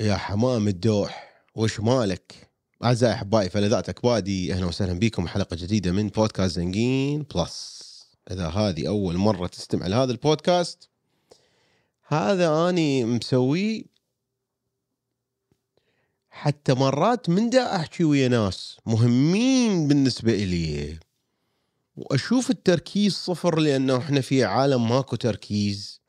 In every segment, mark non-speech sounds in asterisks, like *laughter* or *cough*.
يا حمام الدوح وش مالك أعزائي أحبائي فلذات أكبادي أهلا وسهلا بكم حلقة جديدة من بودكاست زنجين بلس إذا هذه أول مرة تستمع لهذا البودكاست هذا أني مسويه حتى مرات من دا أحكي ويا ناس مهمين بالنسبة إلي وأشوف التركيز صفر لأنه إحنا في عالم ماكو تركيز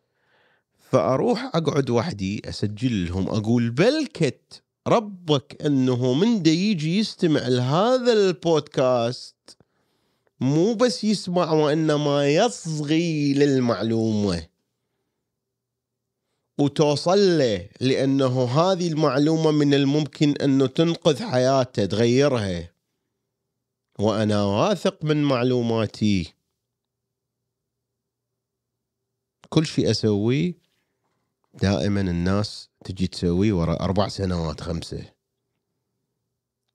فاروح اقعد وحدي اسجل لهم اقول بلكت ربك انه من دا يجي يستمع لهذا البودكاست مو بس يسمع وانما يصغي للمعلومه وتوصل له لانه هذه المعلومه من الممكن انه تنقذ حياته تغيرها وانا واثق من معلوماتي كل شيء اسويه دائما الناس تجي تسويه ورا اربع سنوات خمسه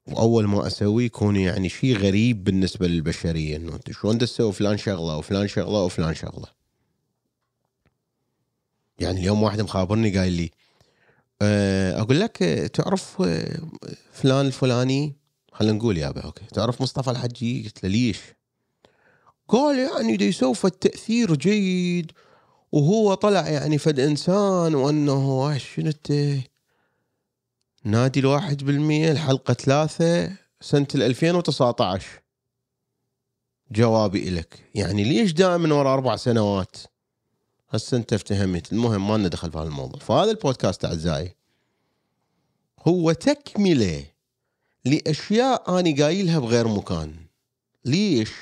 واول ما اسوي يكون يعني شيء غريب بالنسبه للبشريه انه انت شلون تسوي فلان شغله وفلان شغله وفلان شغله يعني اليوم واحد مخابرني قايل لي آه، اقول لك آه، تعرف آه، فلان الفلاني خلينا نقول يابا اوكي تعرف مصطفى الحجي قلت له ليش قال يعني دي يسوي التاثير جيد وهو طلع يعني فد انسان وانه شنو انت نادي الواحد بالمية الحلقة ثلاثة سنة 2019 جوابي إلك يعني ليش دائما ورا أربع سنوات هسه أنت افتهمت المهم ما لنا دخل في هذا الموضوع فهذا البودكاست أعزائي هو تكملة لأشياء أنا قايلها بغير مكان ليش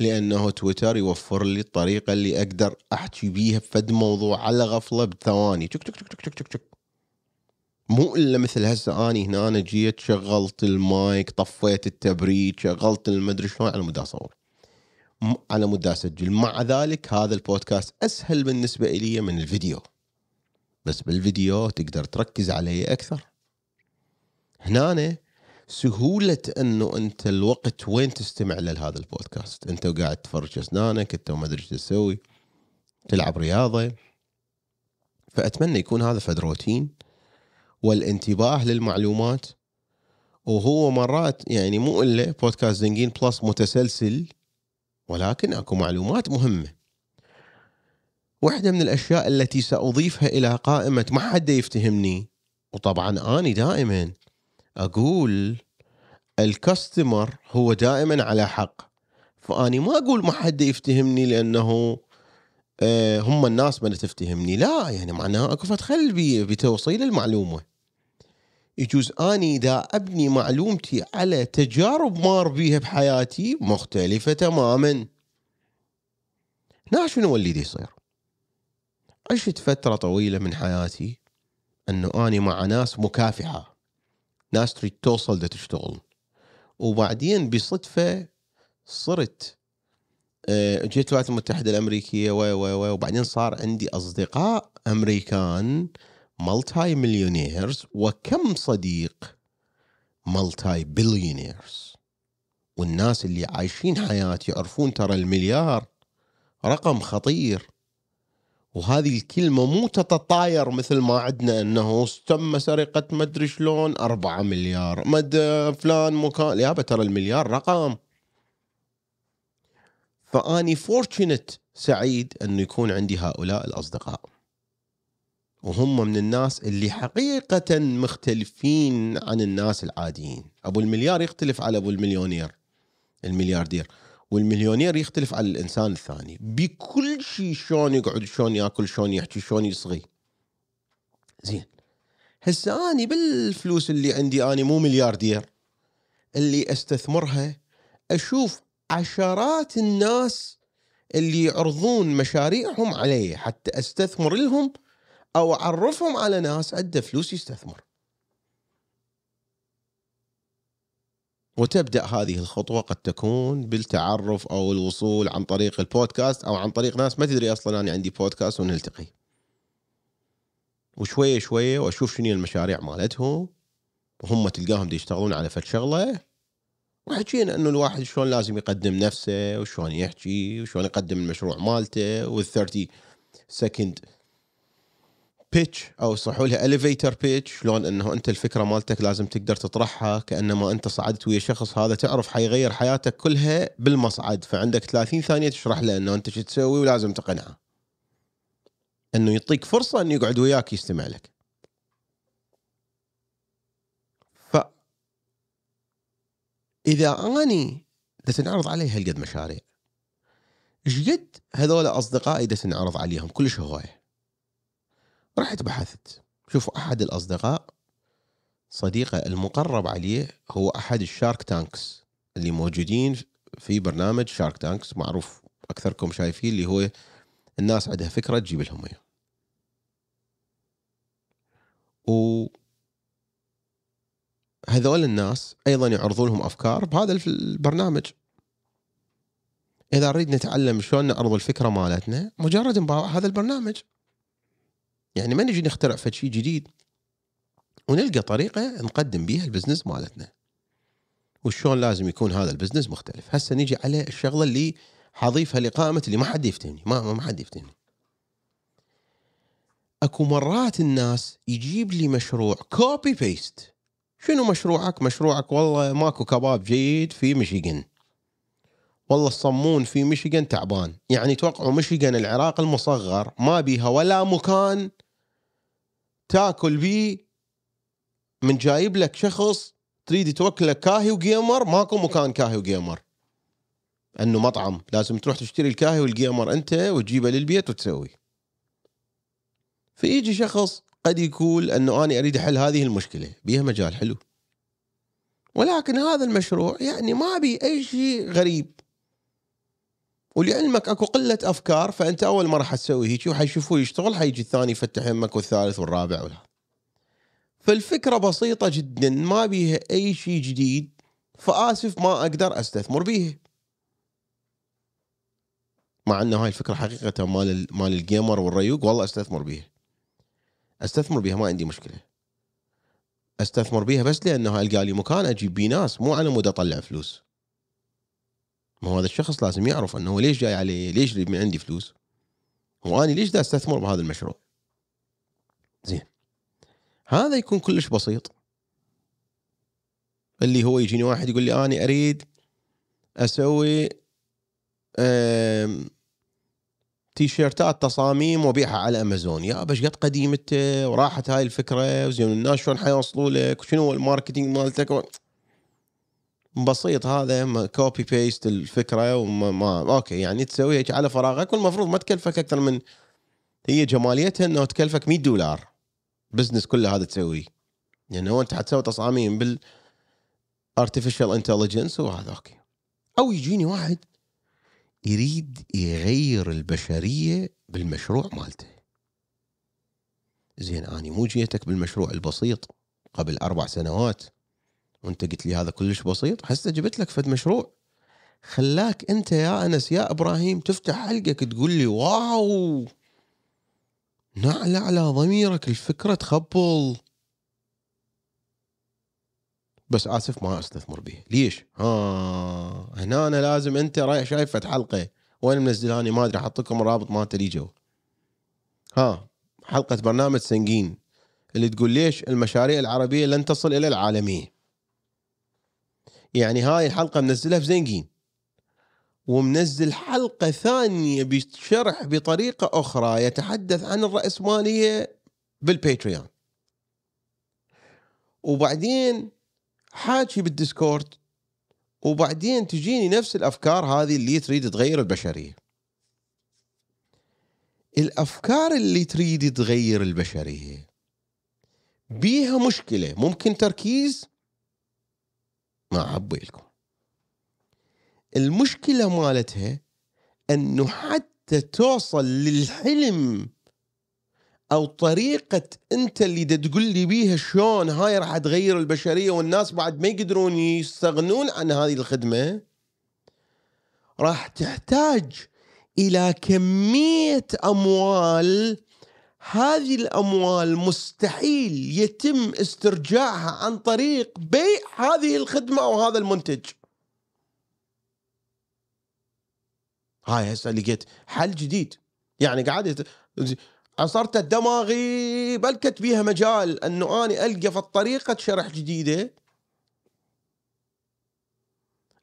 لانه تويتر يوفر لي الطريقه اللي اقدر احكي بيها فد موضوع على غفله بثواني تك تك تك تك تك تك مو الا مثل هسه اني هنا أنا جيت شغلت المايك طفيت التبريد شغلت المدري شلون على مود اصور على مود اسجل مع ذلك هذا البودكاست اسهل بالنسبه الي من الفيديو بس بالفيديو تقدر تركز عليه اكثر هنا سهوله انه انت الوقت وين تستمع لهذا البودكاست انت وقاعد تفرج اسنانك انت وما ادري ايش تسوي تلعب رياضه فاتمنى يكون هذا فد روتين والانتباه للمعلومات وهو مرات يعني مو الا بودكاست زنجين بلس متسلسل ولكن اكو معلومات مهمه واحدة من الأشياء التي سأضيفها إلى قائمة ما حد يفتهمني وطبعا أني دائما اقول الكاستمر هو دائما على حق فاني ما اقول ما حد يفتهمني لانه آه، هم الناس ما تفتهمني لا يعني معناها اكو خلبي بتوصيل المعلومه يجوز اني دا ابني معلومتي على تجارب مار بيها بحياتي مختلفه تماما هنا شنو اللي يصير عشت فتره طويله من حياتي انه اني مع ناس مكافحه ناس تريد توصل تشتغل وبعدين بصدفه صرت آه، جيت الولايات المتحده الامريكيه و و و وبعدين صار عندي اصدقاء امريكان ملتاي مليونيرز وكم صديق ملتاي بليونيرز والناس اللي عايشين حياتي يعرفون ترى المليار رقم خطير وهذه الكلمه مو تتطاير مثل ما عندنا انه تم سرقه ما ادري شلون 4 مليار مد فلان مكان يا ترى المليار رقم فاني فورتشنت سعيد انه يكون عندي هؤلاء الاصدقاء وهم من الناس اللي حقيقة مختلفين عن الناس العاديين أبو المليار يختلف على أبو المليونير الملياردير والمليونير يختلف عن الانسان الثاني بكل شيء شلون يقعد شلون ياكل شلون يحكي شلون يصغي زين هسه اني بالفلوس اللي عندي اني مو ملياردير اللي استثمرها اشوف عشرات الناس اللي يعرضون مشاريعهم علي حتى استثمر لهم او اعرفهم على ناس عنده فلوس يستثمر وتبدا هذه الخطوه قد تكون بالتعرف او الوصول عن طريق البودكاست او عن طريق ناس ما تدري اصلا انا عندي بودكاست ونلتقي وشويه شويه واشوف شنو المشاريع مالتهم وهم تلقاهم دي يشتغلون على فد شغله وحكينا انه الواحد شلون لازم يقدم نفسه وشلون يحكي وشلون يقدم المشروع مالته وال 30 سكند بيتش او يصلحوا لها اليفيتر بيتش شلون انه انت الفكره مالتك لازم تقدر تطرحها كانما انت صعدت ويا شخص هذا تعرف حيغير حياتك كلها بالمصعد فعندك 30 ثانيه تشرح له انه انت شو تسوي ولازم تقنعه انه يعطيك فرصه انه يقعد وياك يستمع لك ف اذا اني تنعرض علي هالقد مشاريع ايش قد هذول اصدقائي تنعرض عليهم كلش هوايه رحت بحثت شوف احد الاصدقاء صديقه المقرب عليه هو احد الشارك تانكس اللي موجودين في برنامج شارك تانكس معروف اكثركم شايفين اللي هو الناس عندها فكره تجيب لهم اياه و هذول الناس ايضا يعرضوا لهم افكار بهذا البرنامج اذا نريد نتعلم شلون نعرض الفكره مالتنا مجرد هذا البرنامج يعني ما نجي نخترع فد شيء جديد ونلقى طريقه نقدم بيها البزنس مالتنا وشلون لازم يكون هذا البزنس مختلف هسه نجي على الشغله اللي حضيفها لقائمه اللي ما حد يفتني ما ما حد يفتني اكو مرات الناس يجيب لي مشروع كوبي بيست شنو مشروعك مشروعك والله ماكو كباب جيد في ميشيغان والله الصمون في ميشيغان تعبان يعني توقعوا ميشيغان العراق المصغر ما بيها ولا مكان تاكل بيه من جايب لك شخص تريد توكله كاهي وجيمر ماكو مكان كاهي وجيمر انه مطعم لازم تروح تشتري الكاهي والجيمر انت وتجيبه للبيت وتسوي فيجي شخص قد يقول انه انا اريد احل هذه المشكله بيها مجال حلو ولكن هذا المشروع يعني ما بي اي شيء غريب ولعلمك اكو قله افكار فانت اول ما راح تسوي هيك وحيشوفوه يشتغل حيجي الثاني يفتح يمك والثالث والرابع ولا فالفكره بسيطه جدا ما بيها اي شيء جديد فاسف ما اقدر استثمر بيها مع انه هاي الفكره حقيقه مال مال الجيمر والريوق والله استثمر بيها استثمر بيها ما عندي مشكله استثمر بيها بس لانه هاي لي مكان اجيب بيه ناس مو على مود اطلع فلوس ما هو هذا الشخص لازم يعرف انه هو ليش جاي علي ليش اللي من عندي فلوس واني ليش دا استثمر بهذا المشروع زين هذا يكون كلش بسيط اللي هو يجيني واحد يقول لي اني اريد اسوي تيشيرتات تصاميم وبيعها على امازون يا بش قد قديمته وراحت هاي الفكره وزين الناس شلون حيوصلوا لك وشنو الماركتينج مالتك بسيط هذا كوبي بيست الفكره وما ما اوكي يعني تسويها على فراغك والمفروض ما تكلفك اكثر من هي جماليتها انه تكلفك 100 دولار بزنس كله هذا تسويه لانه يعني انت حتسوي تصاميم بال ارتفيشال انتليجنس وهذا اوكي او يجيني واحد يريد يغير البشريه بالمشروع مالته زين اني مو جيتك بالمشروع البسيط قبل اربع سنوات وانت قلت لي هذا كلش بسيط هسه جبت لك فد مشروع خلاك انت يا انس يا ابراهيم تفتح حلقك تقول لي واو نعلى على ضميرك الفكره تخبل بس اسف ما استثمر به ليش ها آه، هنا أنا لازم انت رايح شايفة حلقه وين منزلاني ما ادري احط لكم الرابط مالته لي جو ها حلقه برنامج سنجين اللي تقول ليش المشاريع العربيه لن تصل الى العالميه يعني هاي الحلقه منزلها في زنقين ومنزل حلقه ثانيه بشرح بطريقه اخرى يتحدث عن الراسماليه بالباتريون وبعدين حاجي بالديسكورد وبعدين تجيني نفس الافكار هذه اللي تريد تغير البشريه الافكار اللي تريد تغير البشريه بيها مشكله ممكن تركيز ما لكم المشكله مالتها انه حتى توصل للحلم او طريقه انت اللي تقول لي بيها شلون هاي راح تغير البشريه والناس بعد ما يقدرون يستغنون عن هذه الخدمه راح تحتاج الى كميه اموال هذه الاموال مستحيل يتم استرجاعها عن طريق بيع هذه الخدمه او هذا المنتج. هاي هسه لقيت حل جديد يعني قاعد عصرت الدماغي بلكت بيها مجال انه اني القى في طريقه شرح جديده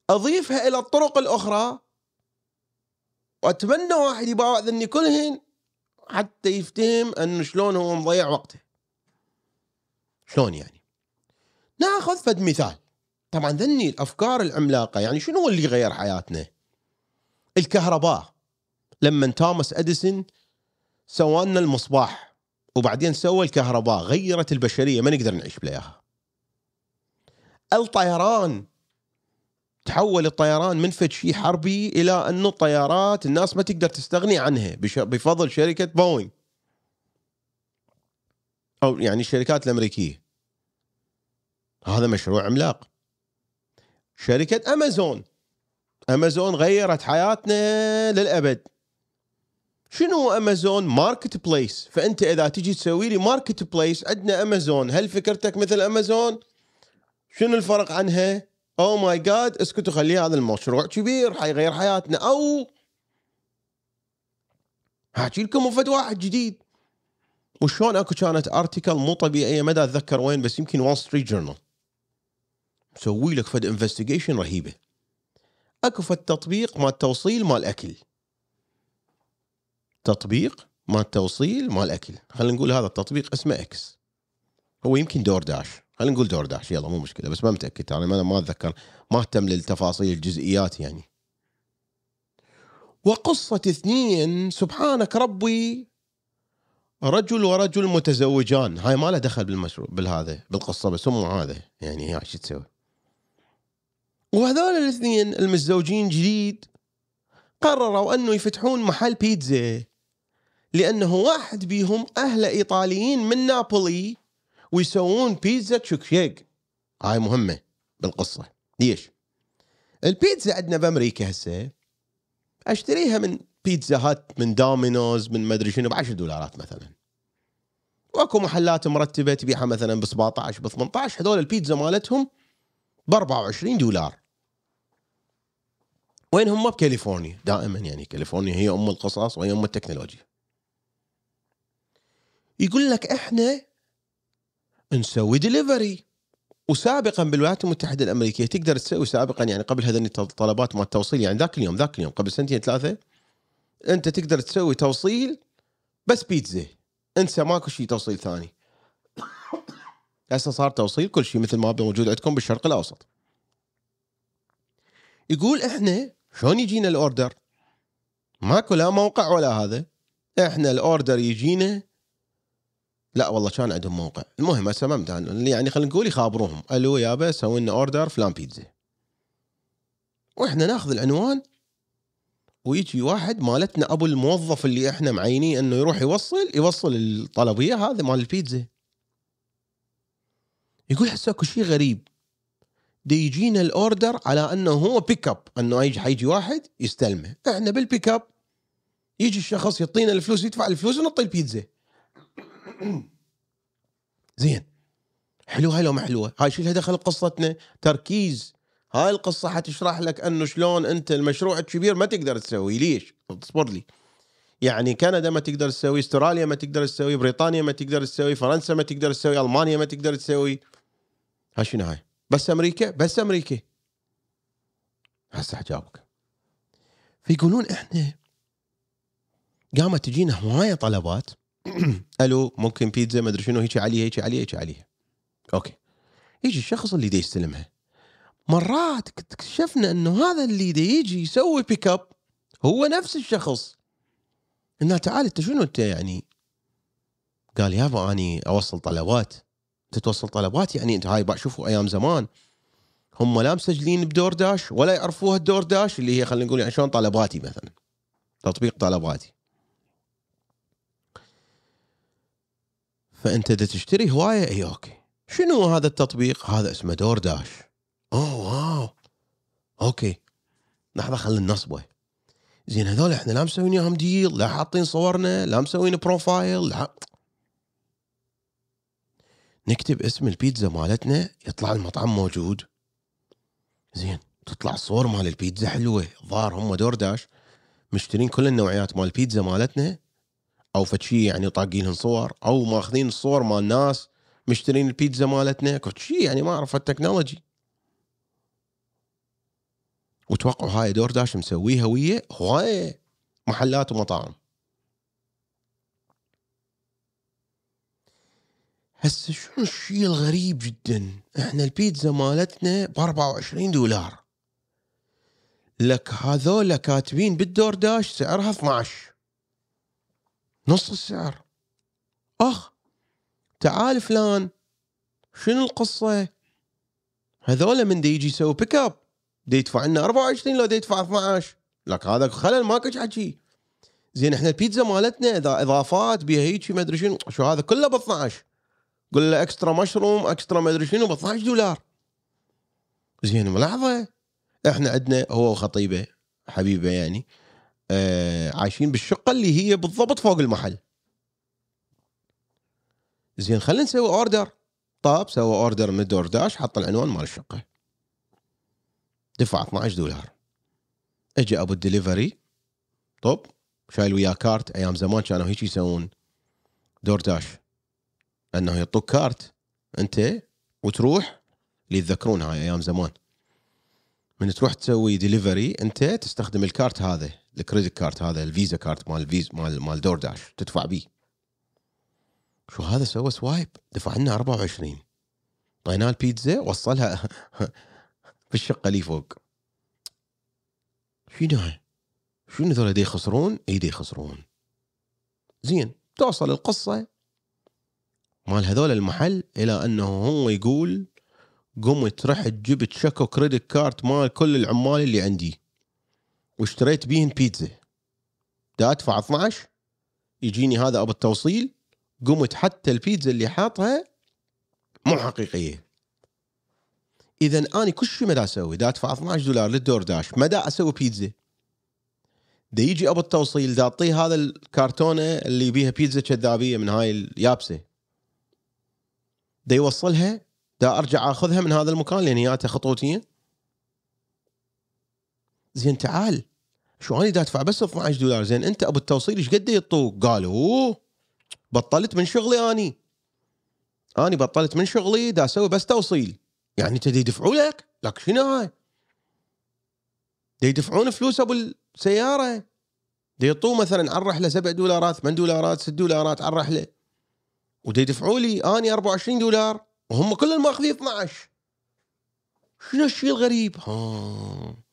اضيفها الى الطرق الاخرى واتمنى واحد يباوع ذني كلهن حتى يفتهم انه شلون هو مضيع وقته شلون يعني ناخذ فد مثال طبعا ذني الافكار العملاقه يعني شنو اللي غير حياتنا الكهرباء لما توماس اديسون سوى لنا المصباح وبعدين سوى الكهرباء غيرت البشريه ما نقدر نعيش بلاها الطيران تحول الطيران من فد شيء حربي الى انه الطيارات الناس ما تقدر تستغني عنها بفضل شركه بوينغ او يعني الشركات الامريكيه هذا مشروع عملاق شركه امازون امازون غيرت حياتنا للابد شنو امازون ماركت بليس فانت اذا تجي تسوي لي ماركت بليس عندنا امازون هل فكرتك مثل امازون شنو الفرق عنها او ماي جاد اسكتوا خليه هذا المشروع كبير حيغير حياتنا او هحكي لكم فد واحد جديد وشلون اكو كانت ارتكل مو طبيعيه ما اتذكر وين بس يمكن وول ستريت جورنال مسوي لك فد انفستيجيشن رهيبه اكو فد تطبيق مال توصيل مال اكل تطبيق مال توصيل مال اكل خلينا نقول هذا التطبيق اسمه اكس هو يمكن دور داش خلينا نقول دور داش يلا مو مشكله بس ما متاكد يعني انا ما ما اتذكر ما اهتم للتفاصيل الجزئيات يعني وقصة اثنين سبحانك ربي رجل ورجل متزوجان هاي ما له دخل بالمشروع بالهذا بالقصة بس هم هذا يعني هاي شو تسوي وهذول الاثنين المتزوجين جديد قرروا انه يفتحون محل بيتزا لانه واحد بيهم اهله ايطاليين من نابولي ويسوون بيتزا شيك هاي مهمه بالقصه ليش؟ البيتزا عندنا بامريكا هسه اشتريها من بيتزا هات من دومينوز من مدري شنو ب 10 دولارات مثلا واكو محلات مرتبه تبيعها مثلا ب 17 ب 18 هذول البيتزا مالتهم ب 24 دولار وين هم بكاليفورنيا دائما يعني كاليفورنيا هي ام القصص وهي ام التكنولوجيا يقول لك احنا نسوي دليفري وسابقا بالولايات المتحده الامريكيه تقدر تسوي سابقا يعني قبل هذني الطلبات مال التوصيل يعني ذاك اليوم ذاك اليوم قبل سنتين ثلاثه انت تقدر تسوي توصيل بس بيتزا انسى ماكو شيء توصيل ثاني *coughs* هسه صار توصيل كل شيء مثل ما موجود عندكم بالشرق الاوسط يقول احنا شلون يجينا الاوردر ماكو لا موقع ولا هذا احنا الاوردر يجينا لا والله كان عندهم موقع المهم هسه ما يعني خلينا نقول يخابروهم الو يابا سوي لنا اوردر فلان بيتزا واحنا ناخذ العنوان ويجي واحد مالتنا ابو الموظف اللي احنا معينيه انه يروح يوصل يوصل الطلبيه هذا مال البيتزا يقول هسه اكو شيء غريب دي يجينا الاوردر على انه هو بيك اب انه يجي حيجي واحد يستلمه احنا بالبيك اب يجي الشخص يعطينا الفلوس يدفع الفلوس ونعطي البيتزا *clears throat* زين حلوه لو ما حلوه هاي شو لها دخل بقصتنا تركيز هاي القصه حتشرح لك انه شلون انت المشروع الكبير ما تقدر تسويه ليش اصبر لي يعني كندا ما تقدر تسوي استراليا ما تقدر تسوي بريطانيا ما تقدر تسوي فرنسا ما تقدر تسوي المانيا ما تقدر تسوي ها شنو هاي بس امريكا بس امريكا هسه حجاوبك فيقولون احنا قامت تجينا هوايه طلبات *clears throat* الو ممكن بيتزا ما ادري شنو هيك عليها هيك عليها هيك عليها اوكي يجي الشخص اللي دي يستلمها مرات اكتشفنا انه هذا اللي دي يجي يسوي بيك اب هو نفس الشخص انه تعال انت شنو انت يعني قال يابا اني اوصل طلبات انت توصل طلبات يعني انت هاي شوفوا ايام زمان هم لا مسجلين بدور داش ولا يعرفوها الدور داش اللي هي خلينا نقول يعني شلون طلباتي مثلا تطبيق طلباتي فانت اذا تشتري هوايه اي اوكي شنو هذا التطبيق؟ هذا اسمه دور داش اوه واو اوكي لحظه خلينا نصبه زين هذول احنا لا مسوين وياهم ديل لا حاطين صورنا لا مسوين بروفايل لا نكتب اسم البيتزا مالتنا يطلع المطعم موجود زين تطلع الصور مال البيتزا حلوه ظاهر هم دور داش مشترين كل النوعيات مال البيتزا مالتنا او فتشي يعني طاقين صور او ماخذين الصور مال الناس مشترين البيتزا مالتنا فتشي يعني ما اعرف التكنولوجي وتوقعوا هاي دور داش مسويها ويا هواي محلات ومطاعم هسه شنو الشيء الغريب جدا احنا البيتزا مالتنا ب 24 دولار لك هذول كاتبين بالدور داش سعرها 12 نص السعر اخ تعال فلان شنو القصه هذولا من دي يجي يسوي بيك اب دي يدفع لنا 24 لو دي يدفع 12 لك هذا خلل ماكش حكي زين احنا البيتزا مالتنا اذا اضافات بها هيك ما ادري شنو شو هذا كله ب 12 قول له اكسترا مشروم اكسترا ما ادري شنو ب 12 دولار زين ملاحظه احنا عندنا هو وخطيبه حبيبه يعني آه عايشين بالشقه اللي هي بالضبط فوق المحل زين خلينا نسوي اوردر طاب سوى اوردر من دور داش حط العنوان مال الشقه دفع 12 دولار اجى ابو الدليفري طب شايل وياه كارت ايام زمان كانوا هيك يسوون دور داش انه يعطوك كارت انت وتروح اللي يتذكرون هاي ايام زمان من تروح تسوي ديليفري انت تستخدم الكارت هذا الكريدت كارد هذا الفيزا كارد مال الفيزا مال مال دور داش تدفع بيه شو هذا سوى سوايب دفع لنا 24 طينا البيتزا وصلها *laughs* في الشقه اللي فوق شنو شنو ذول دي يخسرون؟ اي دي يخسرون زين توصل القصه مال هذول المحل الى انه هو يقول قمت رحت جبت شكو كريدت كارد مال كل العمال اللي عندي واشتريت بيهن بيتزا دا ادفع 12 يجيني هذا ابو التوصيل قمت حتى البيتزا اللي حاطها مو حقيقيه اذا اني كل شيء ما دا اسوي دا ادفع 12 دولار للدور داش ما دا اسوي بيتزا دا يجي ابو التوصيل دا اعطيه هذا الكرتونه اللي بيها بيتزا كذابيه من هاي اليابسه دا يوصلها دا ارجع اخذها من هذا المكان لان هي خطوتين زين تعال شو انا دا ادفع بس 12 دولار زين انت ابو التوصيل ايش قد يطوق؟ قال اوه بطلت من شغلي اني اني بطلت من شغلي دا اسوي بس توصيل يعني انت يدفعوا لك لك شنو هاي؟ دا يدفعون فلوس ابو السياره دا يطوه مثلا على الرحله 7 دولارات 8 دولارات 6 دولارات على الرحله ودا يدفعوا لي اني 24 دولار وهم كلهم ماخذين 12 شنو الشيء الغريب؟ ها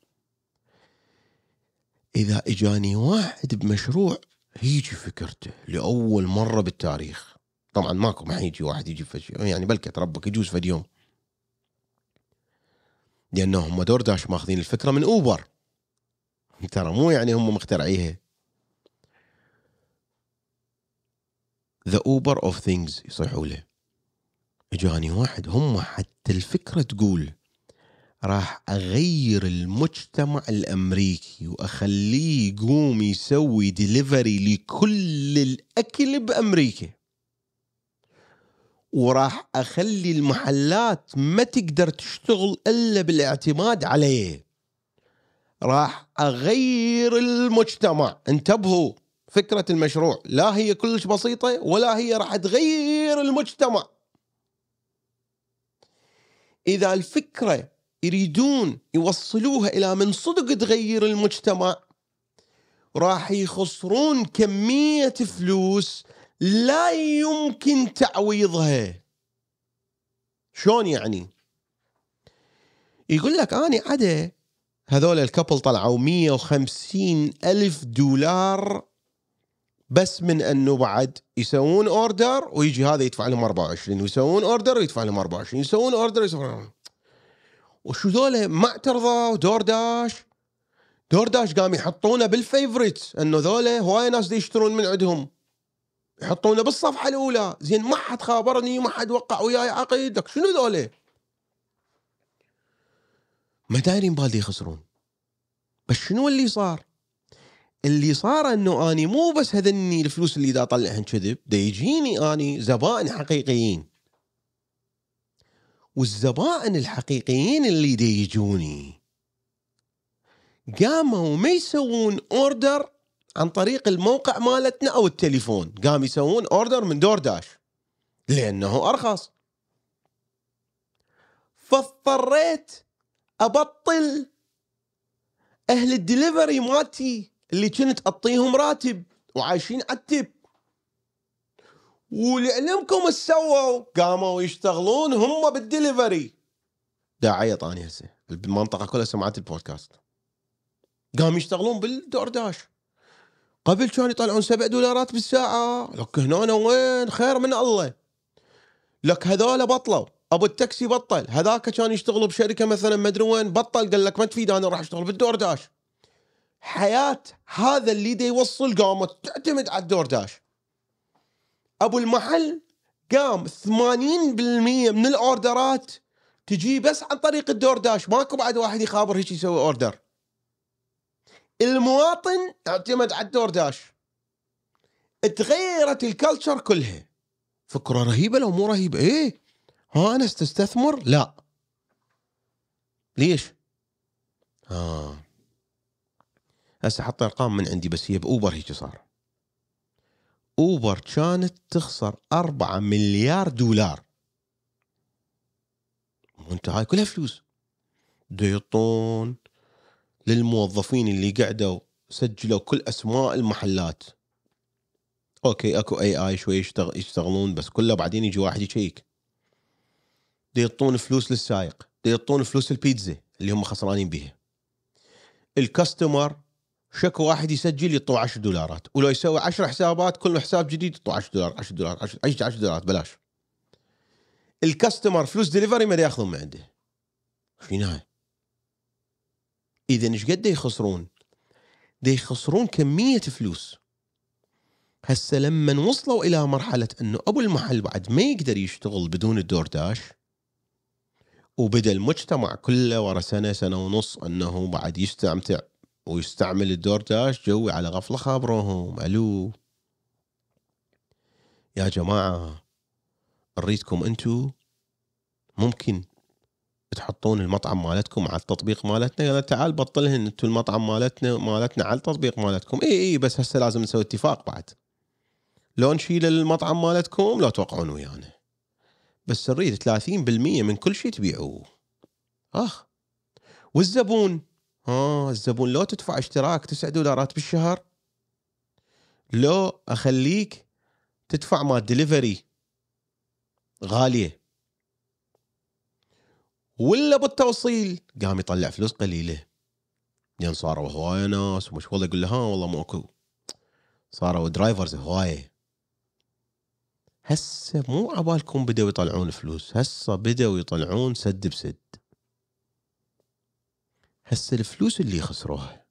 إذا إجاني واحد بمشروع هيجي فكرته لأول مرة بالتاريخ طبعا ماكو ما حيجي واحد يجي فشي يعني بلكت ربك يجوز فد يوم لأنهم دور داش ماخذين الفكرة من أوبر ترى مو يعني هم مخترعيها ذا اوبر اوف ثينجز يصيحوا له اجاني واحد هم حتى الفكره تقول راح اغير المجتمع الامريكي واخليه يقوم يسوي ديليفري لكل الاكل بامريكا وراح اخلي المحلات ما تقدر تشتغل الا بالاعتماد عليه راح اغير المجتمع انتبهوا فكره المشروع لا هي كلش بسيطه ولا هي راح تغير المجتمع اذا الفكره يريدون يوصلوها الى من صدق تغير المجتمع راح يخسرون كميه فلوس لا يمكن تعويضها شلون يعني يقول لك اني عدا هذول الكبل طلعوا 150 ألف دولار بس من انه بعد يسوون اوردر ويجي هذا يدفع لهم 24 ويسوون اوردر ويدفع لهم 24 يسوون اوردر ويدفع أوردر. وشو ذولا ما اعترضوا دور داش دور داش قام يحطونه بالفيفوريت انه ذولا هواي ناس دي يشترون من عندهم يحطونه بالصفحه الاولى زين ما حد خابرني ما حد وقع وياي عقد شنو ذولا ما دايرين بالي يخسرون بس شنو اللي صار اللي صار انه اني مو بس هذني الفلوس اللي دا اطلعهن كذب دا يجيني اني زبائن حقيقيين والزبائن الحقيقيين اللي دي يجوني قاموا ما يسوون اوردر عن طريق الموقع مالتنا او التليفون قام يسوون اوردر من دور داش لانه ارخص فاضطريت ابطل اهل الدليفري مالتي اللي كنت اعطيهم راتب وعايشين على التب ولعلمكم ايش سووا؟ قاموا يشتغلون هم بالدليفري داعية طاني هسه المنطقة كلها سمعت البودكاست قام يشتغلون بالدور داش قبل كانوا يطلعون سبع دولارات بالساعة لك هنا وين خير من الله لك هذول بطلوا ابو التاكسي بطل هذاك كان يشتغل بشركه مثلا ما ادري وين بطل قال لك ما تفيد انا راح اشتغل بالدور داش حياه هذا اللي دا يوصل قامت تعتمد على الدور داش ابو المحل قام 80% من الاوردرات تجي بس عن طريق الدور داش ماكو بعد واحد يخابر هيك يسوي اوردر المواطن اعتمد على الدور داش تغيرت الكلتشر كلها فكره رهيبه لو مو رهيبه ايه ها انا استثمر لا ليش اه هسه حط ارقام من عندي بس هي باوبر هيك صار اوبر كانت تخسر 4 مليار دولار وانت هاي كلها فلوس ديطون للموظفين اللي قعدوا سجلوا كل اسماء المحلات اوكي اكو اي اي شوي يشتغل يشتغلون بس كله بعدين يجي واحد يشيك ديطون فلوس للسائق ديطون فلوس البيتزا اللي هم خسرانين بيها الكاستمر شكو واحد يسجل يطوع 10 دولارات ولو يسوي 10 حسابات كل حساب جديد يطوع 10 دولار 10 دولار 10 10 دولارات بلاش الكاستمر فلوس دليفري ما ياخذون من عنده في نهايه اذا ايش قد يخسرون يخسرون كميه فلوس هسه لما وصلوا الى مرحله انه ابو المحل بعد ما يقدر يشتغل بدون الدور داش وبدا المجتمع كله ورا سنه سنه ونص انه بعد يستمتع ويستعمل الدور داش جوي على غفله خابروهم الو يا جماعه نريدكم انتو ممكن تحطون المطعم مالتكم على التطبيق مالتنا يلا تعال بطلهن انتو المطعم مالتنا مالتنا على التطبيق مالتكم اي اي بس هسه لازم نسوي اتفاق بعد لو نشيل المطعم مالتكم لا توقعون ويانا يعني. بس نريد 30% من كل شيء تبيعوه اخ والزبون اه الزبون لو تدفع اشتراك 9 دولارات بالشهر لو اخليك تدفع مال دليفري غاليه ولا بالتوصيل قام يطلع فلوس قليله لان يعني صاروا هوايه ناس ومش والله يقول له ها والله ماكو اكو صاروا درايفرز هوايه هسه مو عبالكم بدوا يطلعون فلوس هسه بدوا يطلعون سد بسد هسه الفلوس اللي خسروها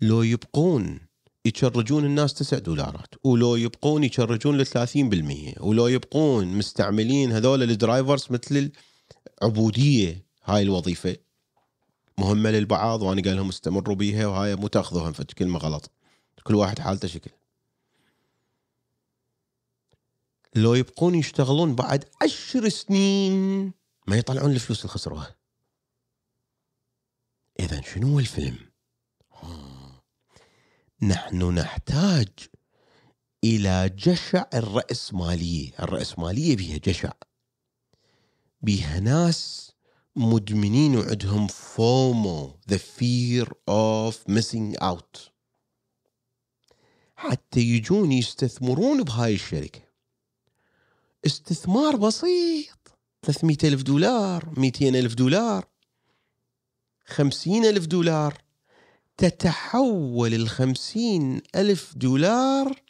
لو يبقون يشرجون الناس 9 دولارات ولو يبقون يشرجون ل 30% ولو يبقون مستعملين هذول الدرايفرز مثل العبوديه هاي الوظيفه مهمه للبعض وانا قال لهم استمروا بيها وهاي مو تاخذوها كلمه غلط كل واحد حالته شكل لو يبقون يشتغلون بعد عشر سنين ما يطلعون الفلوس اللي خسروها إذا شنو الفيلم؟ نحن نحتاج إلى جشع الرأسمالية الرأسمالية بها جشع بها ناس مدمنين وعندهم فومو the fear of missing out حتى يجون يستثمرون بهاي الشركة استثمار بسيط 300 ألف دولار 200 ألف دولار خمسين ألف دولار تتحول الخمسين ألف دولار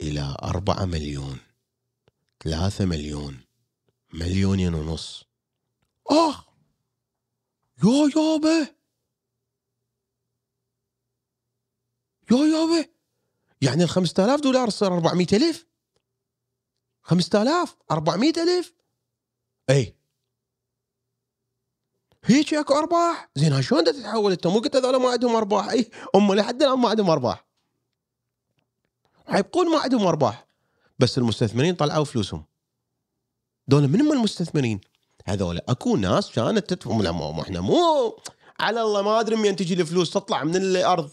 إلى أربعة مليون ثلاثة مليون مليونين ونص آه يا يابا يا يابا يعني ال 5000 دولار صار 400000 5000 400000 اي هيك اكو ارباح زين شلون تتحول انت مو قلت هذول ما عندهم ارباح اي هم لحد الان ما عندهم ارباح حيبقون ما عندهم ارباح بس المستثمرين طلعوا فلوسهم دول من هم المستثمرين هذول اكو ناس كانت تدفع لا مو احنا مو على الله ما ادري من تجي الفلوس تطلع من الارض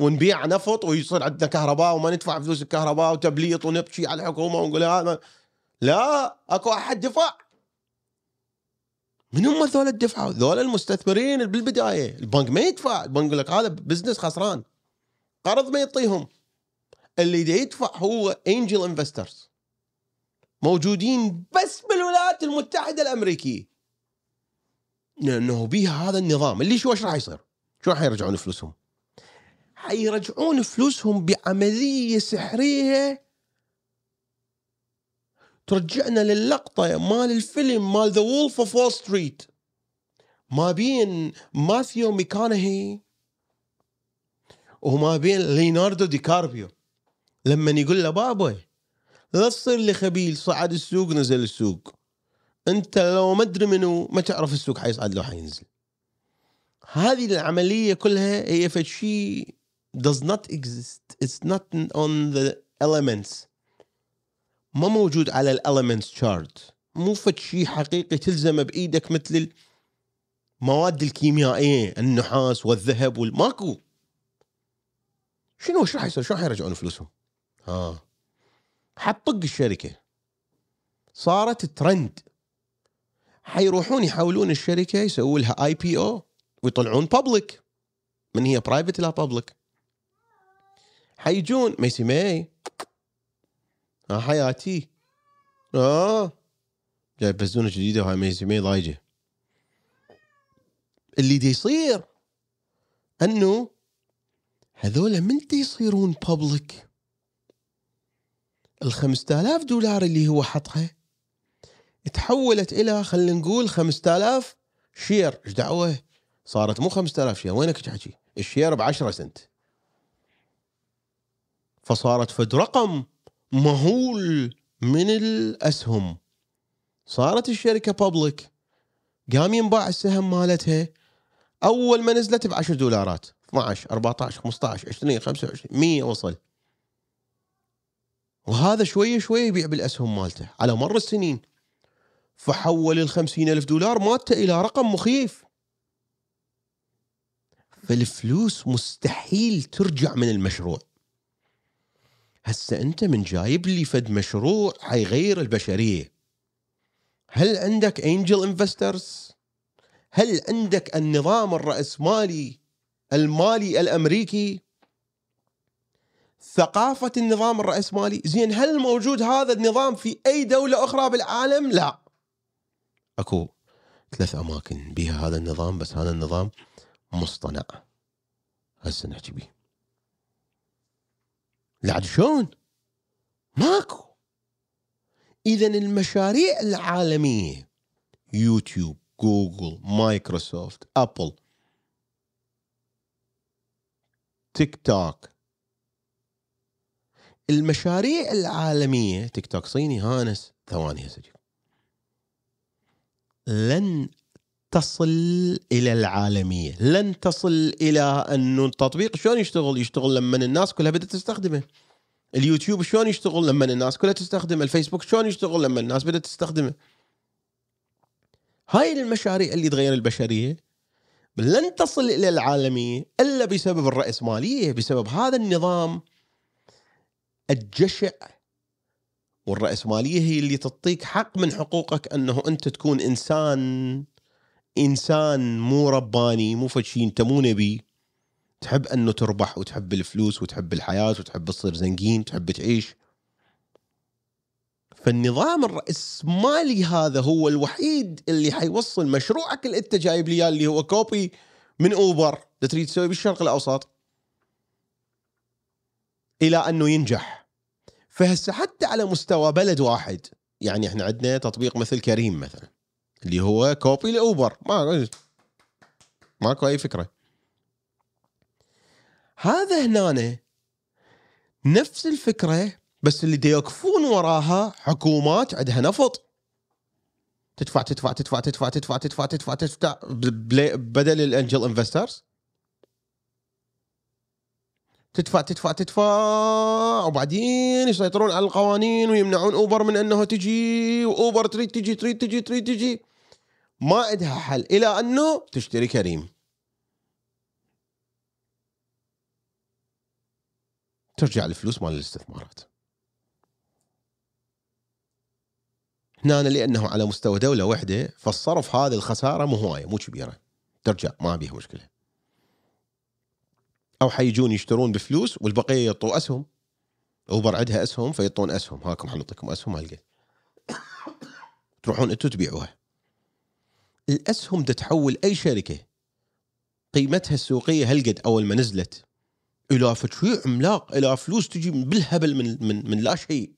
ونبيع نفط ويصير عندنا كهرباء وما ندفع فلوس الكهرباء وتبليط ونبكي على الحكومه ونقول هذا لا اكو احد دفع من هم ذول الدفعه ذول المستثمرين بالبدايه البنك ما يدفع البنك يقول لك هذا بزنس خسران قرض ما يعطيهم اللي يدفع هو انجل انفسترز موجودين بس بالولايات المتحده الامريكيه لانه بيها هذا النظام اللي شو ايش راح يصير؟ شو راح يرجعون فلوسهم؟ حيرجعون فلوسهم بعمليه سحريه ترجعنا للقطه مال الفيلم مال ذا وولف اوف وول ستريت ما بين ماثيو ميكانهي وما بين ليناردو دي كاربيو لما يقول له بابا لا تصير لي خبيل صعد السوق نزل السوق انت لو ما ادري منو ما تعرف السوق حيصعد لو حينزل هذه العمليه كلها هي فشي شيء does not exist it's not on the elements ما موجود على الاليمنتس شارت مو فد شيء حقيقي تلزمه بايدك مثل المواد الكيميائيه النحاس والذهب والماكو شنو شو راح يصير؟ شلون حيرجعون فلوسهم؟ ها حطق الشركه صارت ترند حيروحون يحاولون الشركه يسووا لها اي بي او ويطلعون بابليك من هي برايفت الى بابليك حيجون ميسي ماي ها آه، حياتي اه جاي بزونه جديده وهاي ميزي مي ضايجه اللي دي يصير انه هذول من دي يصيرون بابليك ال 5000 دولار اللي هو حطها تحولت الى خلينا نقول 5000 شير ايش دعوه صارت مو 5000 شير وينك تحكي الشير ب 10 سنت فصارت فد رقم مهول من الاسهم صارت الشركه بابليك قام ينباع السهم مالتها اول ما نزلت ب 10 دولارات 12 14 15 20 25 100 وصل وهذا شويه شويه يبيع بالاسهم مالته على مر السنين فحول ال ألف دولار مالته الى رقم مخيف فالفلوس مستحيل ترجع من المشروع هسه انت من جايب لي فد مشروع حيغير البشريه هل عندك انجل انفسترز هل عندك النظام الرأسمالي المالي الأمريكي ثقافة النظام الرأسمالي زين هل موجود هذا النظام في أي دولة أخرى بالعالم لا أكو ثلاث أماكن بها هذا النظام بس هذا النظام مصطنع هسه نحكي بيه شلون؟ ماكو اذا المشاريع العالميه يوتيوب جوجل مايكروسوفت ابل تيك توك المشاريع العالميه تيك توك صيني هانس ثواني هسه لن تصل الى العالميه، لن تصل الى انه التطبيق شلون يشتغل؟ يشتغل لما الناس كلها بدات تستخدمه. اليوتيوب شلون يشتغل لما الناس كلها تستخدمه، الفيسبوك شلون يشتغل لما الناس بدات تستخدمه. هاي المشاريع اللي تغير البشريه لن تصل الى العالميه الا بسبب الراسماليه، بسبب هذا النظام الجشع والرأسمالية هي اللي تعطيك حق من حقوقك أنه أنت تكون إنسان انسان مو رباني مو فشي انت مو نبي تحب انه تربح وتحب الفلوس وتحب الحياه وتحب تصير زنقين تحب تعيش فالنظام الرأسمالي هذا هو الوحيد اللي حيوصل مشروعك اللي انت جايب لي اللي هو كوبي من اوبر تريد تسوي بالشرق الاوسط الى انه ينجح فهسه حتى على مستوى بلد واحد يعني احنا عندنا تطبيق مثل كريم مثلا اللي هو كوبي لاوبر ما ماكو اي فكره هذا هنا نفس الفكره بس اللي يقفون وراها حكومات عندها نفط تدفع تدفع تدفع تدفع تدفع تدفع تدفع تدفع بدل الانجل انفسترز تدفع تدفع تدفع وبعدين يسيطرون على القوانين ويمنعون اوبر من انه تجي واوبر تريد تجي تريد تجي تريد تجي ما عندها حل الى انه تشتري كريم ترجع الفلوس مال الاستثمارات هنا لانه على مستوى دوله واحده فالصرف هذه الخساره مو هوايه مو كبيره ترجع ما بيها مشكله او حيجون يشترون بفلوس والبقيه يعطوا اسهم اوبر عندها اسهم فيعطون اسهم هاكم حنعطيكم اسهم هالقد تروحون انتم تبيعوها الاسهم تتحول اي شركه قيمتها السوقيه هالقد اول ما نزلت الى شيء عملاق الى فلوس تجي بالهبل من من من لا شيء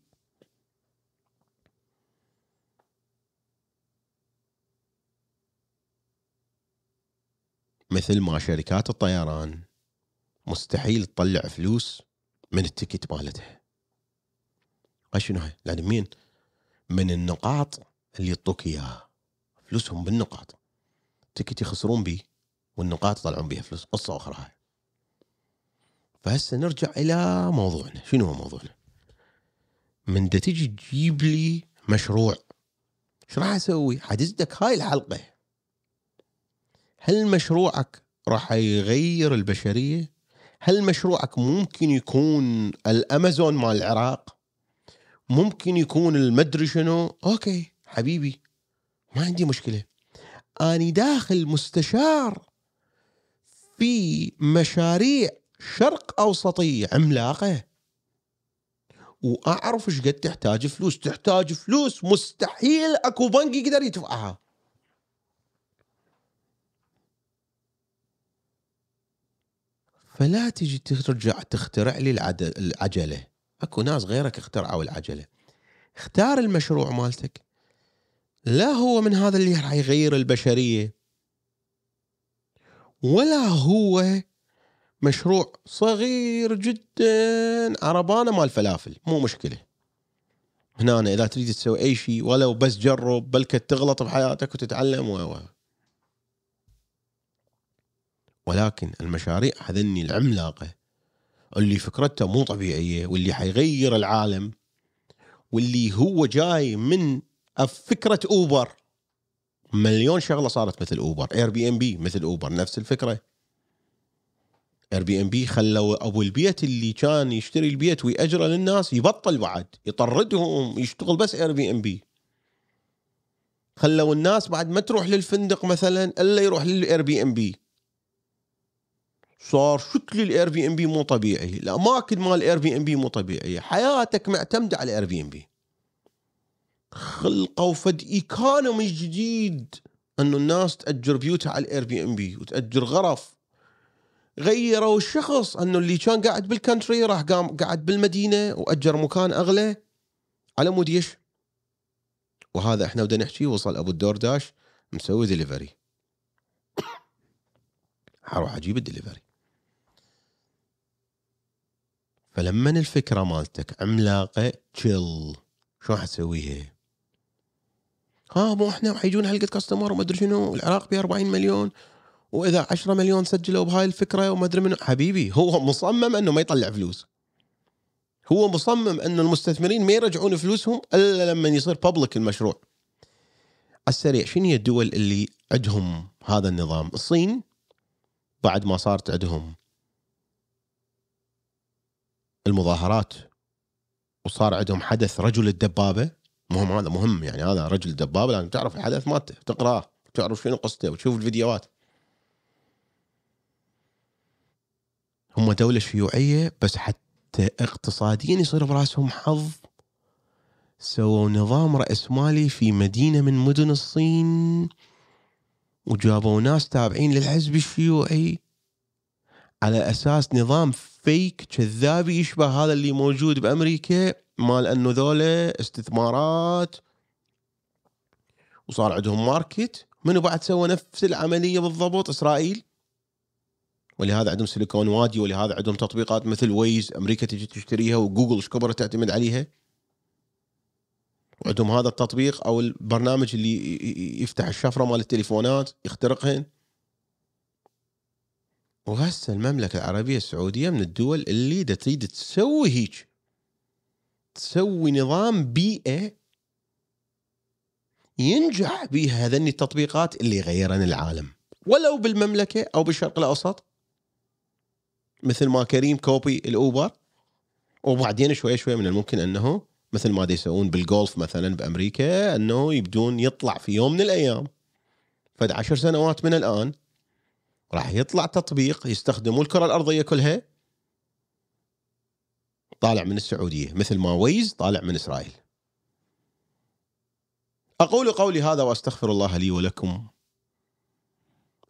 مثل ما شركات الطيران مستحيل تطلع فلوس من التكت مالتها شنو هاي؟ يعني مين؟ من النقاط اللي يعطوك اياها فلوسهم بالنقاط تكت يخسرون بيه والنقاط يطلعون بيها فلوس قصه اخرى هاي فهسه نرجع الى موضوعنا شنو هو موضوعنا من دا تجي تجيب لي مشروع شو راح اسوي حدزدك هاي الحلقه هل مشروعك راح يغير البشريه هل مشروعك ممكن يكون الامازون مال العراق ممكن يكون المدري شنو اوكي حبيبي ما عندي مشكله اني داخل مستشار في مشاريع شرق اوسطيه عملاقه واعرف ايش قد تحتاج فلوس تحتاج فلوس مستحيل اكو بنك يقدر يدفعها فلا تجي ترجع تخترع لي العجله اكو ناس غيرك اخترعوا العجله اختار المشروع مالتك لا هو من هذا اللي راح يغير البشريه ولا هو مشروع صغير جدا عربانه مال فلافل مو مشكله هنا أنا اذا تريد تسوي اي شيء ولو بس جرب بل تغلط بحياتك وتتعلم و ولكن المشاريع هذني العملاقه اللي فكرته مو طبيعيه واللي حيغير العالم واللي هو جاي من فكره اوبر مليون شغله صارت مثل اوبر اير بي ام بي مثل اوبر نفس الفكره اير بي ام بي خلوا ابو البيت اللي كان يشتري البيت ويأجره للناس يبطل بعد يطردهم يشتغل بس اير بي ام بي خلوا الناس بعد ما تروح للفندق مثلا الا يروح للاير بي ام بي صار شكل الاير بي ام بي مو طبيعي الاماكن مال الاير بي ام بي مو طبيعيه حياتك معتمده على الاير بي ام بي خلقوا فد ايكونومي جديد انه الناس تاجر بيوتها على الاير بي ام بي وتاجر غرف غيروا الشخص انه اللي كان قاعد بالكنتري راح قام قاعد بالمدينه واجر مكان اغلى على مود ايش؟ وهذا احنا بدنا نحكي وصل ابو الدور داش مسوي ديليفري *coughs* حروح اجيب الدليفري فلما الفكره مالتك عملاقه تشل شو راح تسويها؟ ها مو احنا وحيجون هلقد كاستمر وما ادري شنو العراق ب 40 مليون واذا 10 مليون سجلوا بهاي الفكره وما ادري منو حبيبي هو مصمم انه ما يطلع فلوس هو مصمم انه المستثمرين ما يرجعون فلوسهم الا لما يصير بابليك المشروع على السريع شنو هي الدول اللي عندهم هذا النظام الصين بعد ما صارت عندهم المظاهرات وصار عندهم حدث رجل الدبابه مهم هذا مهم يعني هذا رجل دبابه لازم تعرف الحدث مالته تقراه تعرف شنو قصته وتشوف الفيديوهات هم دولة شيوعية بس حتى اقتصاديا يصير براسهم حظ سووا نظام رأس مالي في مدينة من مدن الصين وجابوا ناس تابعين للحزب الشيوعي على اساس نظام فيك كذابي يشبه هذا اللي موجود بامريكا مال انه ذولا استثمارات وصار عندهم ماركت منو بعد سوى نفس العمليه بالضبط اسرائيل ولهذا عندهم سيليكون وادي ولهذا عندهم تطبيقات مثل ويز امريكا تجي تشتريها وجوجل ايش تعتمد عليها وعندهم هذا التطبيق او البرنامج اللي يفتح الشفره مال التليفونات يخترقهن وهسه المملكة العربية السعودية من الدول اللي دا تريد تسوي هيك تسوي نظام بيئة ينجح بها هذني التطبيقات اللي غيرن العالم ولو بالمملكة أو بالشرق الأوسط مثل ما كريم كوبي الأوبر وبعدين شوي شوي من الممكن أنه مثل ما يسوون بالجولف مثلا بأمريكا أنه يبدون يطلع في يوم من الأيام فد عشر سنوات من الآن راح يطلع تطبيق يستخدموا الكره الارضيه كلها طالع من السعوديه مثل ما ويز طالع من اسرائيل اقول قولي هذا واستغفر الله لي ولكم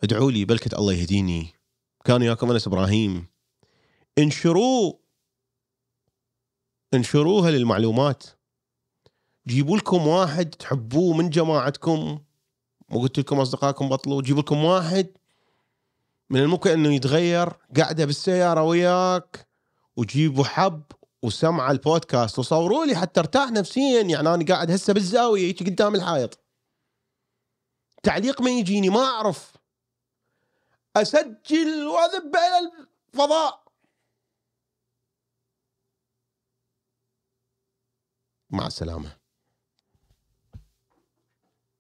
ادعوا لي بلكت الله يهديني كان ياكم انس ابراهيم انشروا انشروها للمعلومات جيبوا لكم واحد تحبوه من جماعتكم وقلت لكم اصدقائكم بطلوا جيبوا لكم واحد من الممكن انه يتغير قاعده بالسياره وياك وجيبوا حب وسمع البودكاست وصوروا لي حتى ارتاح نفسيا يعني انا قاعد هسه بالزاويه هيك قدام الحائط تعليق ما يجيني ما اعرف اسجل واذب الى الفضاء مع السلامه